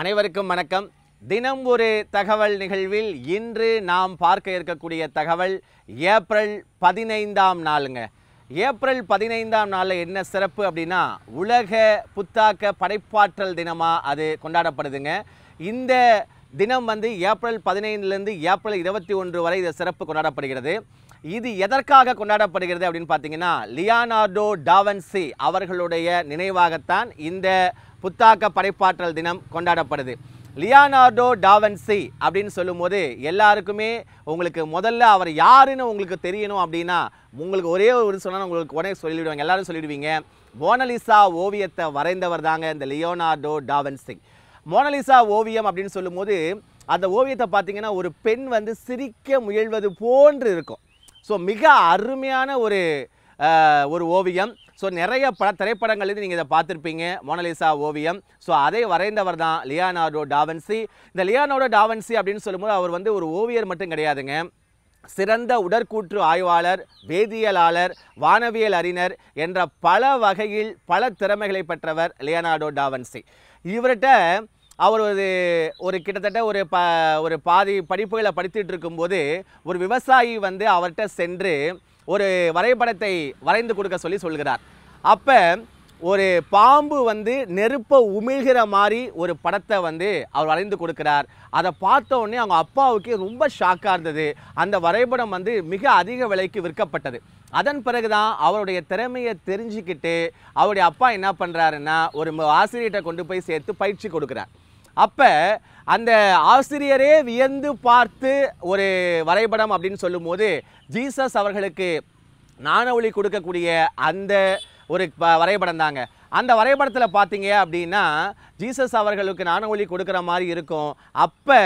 அனைவருக்கும் வணக்கம் தினம் ஒரு தகவல் நிகழ்வில் இன்று நாம் பார்க்க இருக்கக்கூடிய தகவல் ஏப்ரல் பதினைந்தாம் நாளுங்க ஏப்ரல் பதினைந்தாம் நாளில் என்ன சிறப்பு அப்படின்னா உலக புத்தாக்க படைப்பாற்றல் தினமாக அது கொண்டாடப்படுதுங்க இந்த தினம் வந்து ஏப்ரல் பதினைந்துலேருந்து ஏப்ரல் இருபத்தி ஒன்று வரை இதை சிறப்பு கொண்டாடப்படுகிறது இது எதற்காக கொண்டாடப்படுகிறது அப்படின்னு பார்த்தீங்கன்னா லியானார்டோ டாவன்சி அவர்களுடைய நினைவாகத்தான் இந்த புத்தாக்க படைப்பாற்றல் தினம் கொண்டாடப்படுது லியானார்டோ டாவன்சி அப்படின்னு சொல்லும்போது எல்லாருக்குமே உங்களுக்கு முதல்ல அவர் யாருன்னு உங்களுக்கு தெரியணும் அப்படின்னா உங்களுக்கு ஒரே ஒரு சொன்னால் உங்களுக்கு உடனே சொல்லிவிடுவாங்க எல்லாரும் சொல்லிடுவீங்க மோனலிசா ஓவியத்தை வரைந்தவர் தாங்க இந்த லியோனார்டோ டாவன்சி மோனலிசா ஓவியம் அப்படின்னு சொல்லும்போது அந்த ஓவியத்தை பார்த்தீங்கன்னா ஒரு பெண் வந்து சிரிக்க முயல்வது போன்று இருக்கும் ஸோ மிக அருமையான ஒரு ஒரு ஓவியம் ஸோ நிறைய பல திரைப்படங்கள்லேருந்து நீங்கள் இதை பார்த்துருப்பீங்க மோனலிசா ஓவியம் ஸோ அதை வரைந்தவர் தான் லியானார்டோ டாவன்சி இந்த லியானார்டோ டாவன்சி அப்படின்னு சொல்லும்போது அவர் வந்து ஒரு ஓவியர் மட்டும் கிடையாதுங்க சிறந்த உடற்கூற்று ஆய்வாளர் வேதியியலாளர் வானவியல் அறிஞர் என்ற பல வகையில் பல திறமைகளை பெற்றவர் லியனார்டோ டாவன்சி இவர்கிட்ட அவர் ஒரு ஒரு கிட்டத்தட்ட ஒரு ப ஒரு பாதி படிப்புகளை படித்துட்டு இருக்கும்போது ஒரு விவசாயி வந்து அவர்கிட்ட சென்று ஒரு வரைபடத்தை வரைந்து கொடுக்க சொல்லி சொல்கிறார் அப்போ ஒரு பாம்பு வந்து நெருப்பை உமிழ்கிற மாதிரி ஒரு படத்தை வந்து அவர் வரைந்து கொடுக்கிறார் அதை பார்த்த உடனே அவங்க அப்பாவுக்கு ரொம்ப ஷாக்காக இருந்தது அந்த வரைபடம் வந்து மிக அதிக விலைக்கு விற்கப்பட்டது அதன் பிறகு தான் அவருடைய திறமையை தெரிஞ்சுக்கிட்டு அவருடைய அப்பா என்ன பண்ணுறாருன்னா ஒரு ஆசிரியர்கிட்ட கொண்டு போய் சேர்த்து பயிற்சி கொடுக்குறார் அப்போ அந்த ஆசிரியரே வியந்து பார்த்து ஒரு வரைபடம் அப்படின்னு சொல்லும்போது ஜீசஸ் அவர்களுக்கு நாண ஒளி கொடுக்கக்கூடிய அந்த ஒரு வரைபடம் தாங்க அந்த வரைபடத்தில் பார்த்தீங்க அப்படின்னா ஜீசஸ் அவர்களுக்கு நாண ஒளி கொடுக்குற மாதிரி இருக்கும் அப்போ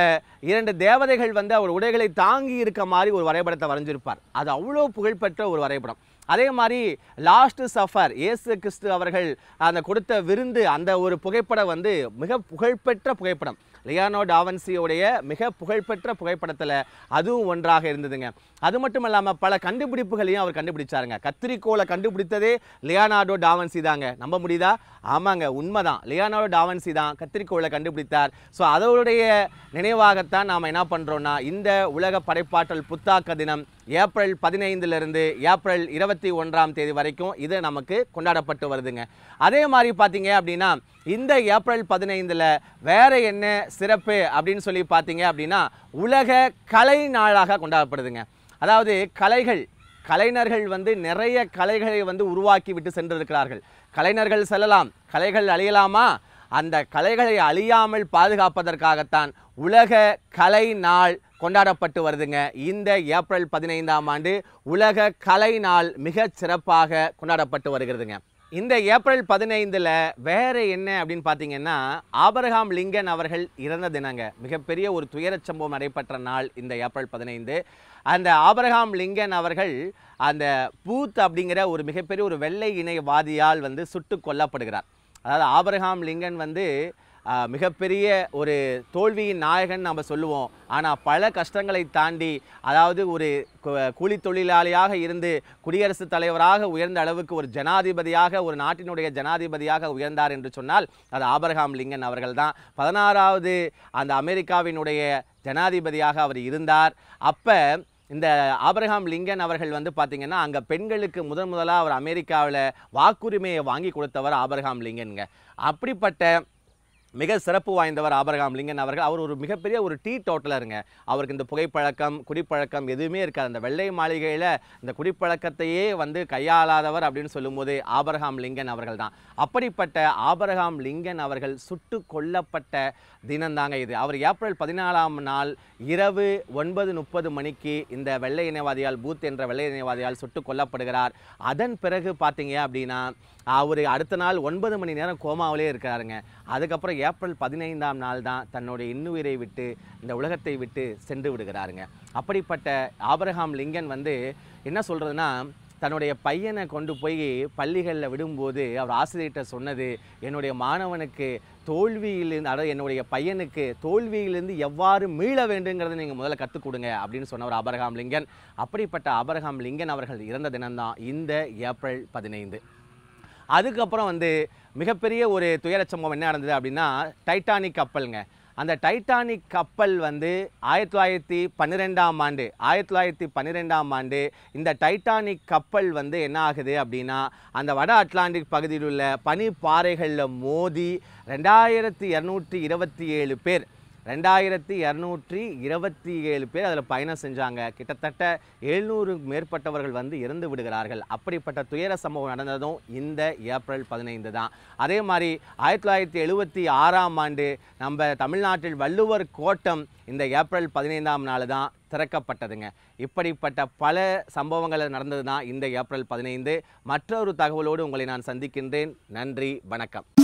இரண்டு தேவதைகள் வந்து அவர் உடைகளை தாங்கி இருக்க மாதிரி ஒரு வரைபடத்தை வரைஞ்சிருப்பார் அது அவ்வளோ புகழ்பெற்ற ஒரு வரைபடம் அதே மாதிரி லாஸ்ட் சஃபர் ஏசு கிறிஸ்து அவர்கள் அந்த கொடுத்த விருந்து அந்த ஒரு புகைப்படம் வந்து மிக புகழ்பெற்ற புகைப்படம் லியானோ டாவன்சியோடைய மிக புகழ்பெற்ற புகைப்படத்தில் அதுவும் ஒன்றாக இருந்ததுங்க அது மட்டும் இல்லாமல் பல கண்டுபிடிப்புகளையும் அவர் கண்டுபிடிச்சாருங்க கத்திரிக்கோலை கண்டுபிடித்ததே லியானாடோ டாவன்சி தாங்க நம்ப முடியுதா ஆமாங்க உண்மைதான் லியானோ டாவன்சி தான் கத்திரிக்கோளை கண்டுபிடித்தார் ஸோ அதோடைய நினைவாகத்தான் நாம் என்ன பண்ணுறோன்னா இந்த உலக படைப்பாற்றல் புத்தாக்க தினம் ஏப்ரல் பதினைந்திலிருந்து ஏப்ரல் இருபத்தி ஒன்றாம் தேதி வரைக்கும் இது நமக்கு கொண்டாடப்பட்டு வருதுங்க அதே மாதிரி பார்த்தீங்க அப்படின்னா இந்த ஏப்ரல் பதினைந்தில் வேறு என்ன சிறப்பு அப்படின்னு சொல்லி பார்த்தீங்க அப்படின்னா உலக கலை நாளாக கொண்டாடப்படுதுங்க அதாவது கலைகள் கலைஞர்கள் வந்து நிறைய கலைகளை வந்து உருவாக்கி விட்டு சென்றிருக்கிறார்கள் கலைஞர்கள் செல்லலாம் கலைகள் அழியலாமா அந்த கலைகளை அழியாமல் பாதுகாப்பதற்காகத்தான் உலக கலை நாள் கொண்டாடப்பட்டு வருதுங்க இந்த ஏப்ரல் பதினைந்தாம் ஆண்டு உலக கலை நாள் மிகச் சிறப்பாக கொண்டாடப்பட்டு வருகிறதுங்க இந்த ஏப்ரல் பதினைந்தில் வேறு என்ன அப்படின்னு பார்த்தீங்கன்னா ஆபரகாம் லிங்கன் அவர்கள் இறந்த தினங்க மிகப்பெரிய ஒரு துயரச் சம்பவம் நடைபெற்ற நாள் இந்த ஏப்ரல் பதினைந்து அந்த ஆபரகாம் லிங்கன் அவர்கள் அந்த பூத் அப்படிங்கிற ஒரு மிகப்பெரிய ஒரு வெள்ளை இணைவாதியால் வந்து சுட்டு கொல்லப்படுகிறார் அதாவது ஆபரகாம் லிங்கன் வந்து மிகப்பெரிய ஒரு தோல்வியின் நாயகன் நம்ம சொல்லுவோம் ஆனால் பல கஷ்டங்களை தாண்டி அதாவது ஒரு கூலி தொழிலாளியாக இருந்து குடியரசுத் தலைவராக உயர்ந்த அளவுக்கு ஒரு ஜனாதிபதியாக ஒரு நாட்டினுடைய ஜனாதிபதியாக உயர்ந்தார் என்று சொன்னால் அது ஆபரகாம் லிங்கன் அவர்கள் தான் பதினாறாவது அந்த அமெரிக்காவினுடைய ஜனாதிபதியாக அவர் இருந்தார் அப்போ இந்த ஆபரகாம் லிங்கன் அவர்கள் வந்து பார்த்திங்கன்னா அங்கே பெண்களுக்கு முதன் முதலாக அவர் அமெரிக்காவில் வாக்குரிமையை வாங்கி கொடுத்தவர் ஆபரகாம் லிங்கனுங்க அப்படிப்பட்ட மிக சிறப்பு வாய்ந்தவர் ஆபரகாம் லிங்கன் அவர்கள் அவர் ஒரு மிகப்பெரிய ஒரு டீ டோட்டலருங்க அவருக்கு இந்த புகைப்பழக்கம் குடிப்பழக்கம் எதுவுமே இருக்காது அந்த வெள்ளை மாளிகையில் இந்த குடிப்பழக்கத்தையே வந்து கையாளாதவர் அப்படின்னு சொல்லும்போது ஆபரகாம் லிங்கன் அவர்கள் தான் அப்படிப்பட்ட ஆபரகாம் லிங்கன் அவர்கள் சுட்டு கொல்லப்பட்ட தினம்தாங்க இது அவர் ஏப்ரல் பதினாலாம் நாள் இரவு ஒன்பது முப்பது மணிக்கு இந்த வெள்ளை இனவாதியால் பூத் என்ற வெள்ளை இனவாதியால் சுட்டு கொல்லப்படுகிறார் அதன் பிறகு பார்த்தீங்க அப்படின்னா அவர் அடுத்த நாள் ஒன்பது மணி நேரம் கோமாவிலே இருக்கிறாருங்க அதுக்கப்புறம் ஏப்ரல் பதினைந்தாம் நாள் தான் தன்னுடைய இன்னுயிரை விட்டு இந்த உலகத்தை விட்டு சென்று விடுகிறாருங்க அப்படிப்பட்ட ஆபரகாம் லிங்கன் வந்து என்ன சொல்கிறதுனா தன்னுடைய பையனை கொண்டு போய் பள்ளிகளில் விடும்போது அவர் ஆசிரியர்கிட்ட சொன்னது என்னுடைய மாணவனுக்கு தோல்வியிலிருந்து அதாவது என்னுடைய பையனுக்கு தோல்வியிலிருந்து எவ்வாறு மீள வேண்டுங்கிறத நீங்கள் முதல்ல கற்றுக் கொடுங்க அப்படின்னு சொன்னவர் அபரகாம் லிங்கன் அப்படிப்பட்ட அபரகாம் லிங்கன் அவர்கள் இறந்த தினம்தான் இந்த ஏப்ரல் பதினைந்து அதுக்கப்புறம் வந்து மிகப்பெரிய ஒரு துயரச் சம்பவம் என்ன நடந்தது அப்படின்னா டைட்டானிக் கப்பலுங்க அந்த டைட்டானிக் கப்பல் வந்து ஆயிரத்தி தொள்ளாயிரத்தி பன்னிரெண்டாம் ஆண்டு ஆயிரத்தி தொள்ளாயிரத்தி பன்னிரெண்டாம் ஆண்டு இந்த டைட்டானிக் கப்பல் வந்து என்ன ஆகுது அப்படின்னா அந்த வட அட்லாண்டிக் பகுதியில் உள்ள பனிப்பாறைகளில் மோதி ரெண்டாயிரத்தி இரநூற்றி இருபத்தி ஏழு பேர் ரெண்டாயிரத்தி இரநூற்றி இருபத்தி ஏழு பேர் அதில் பயணம் செஞ்சாங்க கிட்டத்தட்ட எழுநூறு மேற்பட்டவர்கள் வந்து இறந்து விடுகிறார்கள் அப்படிப்பட்ட துயர சம்பவம் நடந்ததும் இந்த ஏப்ரல் பதினைந்து தான் அதே மாதிரி ஆயிரத்தி தொள்ளாயிரத்தி எழுபத்தி ஆறாம் ஆண்டு நம்ம தமிழ்நாட்டில் வள்ளுவர் கோட்டம் இந்த ஏப்ரல் பதினைந்தாம் நாள் தான் திறக்கப்பட்டதுங்க இப்படிப்பட்ட பல சம்பவங்கள் நடந்தது தான் இந்த ஏப்ரல் பதினைந்து மற்றொரு தகவலோடு உங்களை நான் சந்திக்கின்றேன் நன்றி வணக்கம்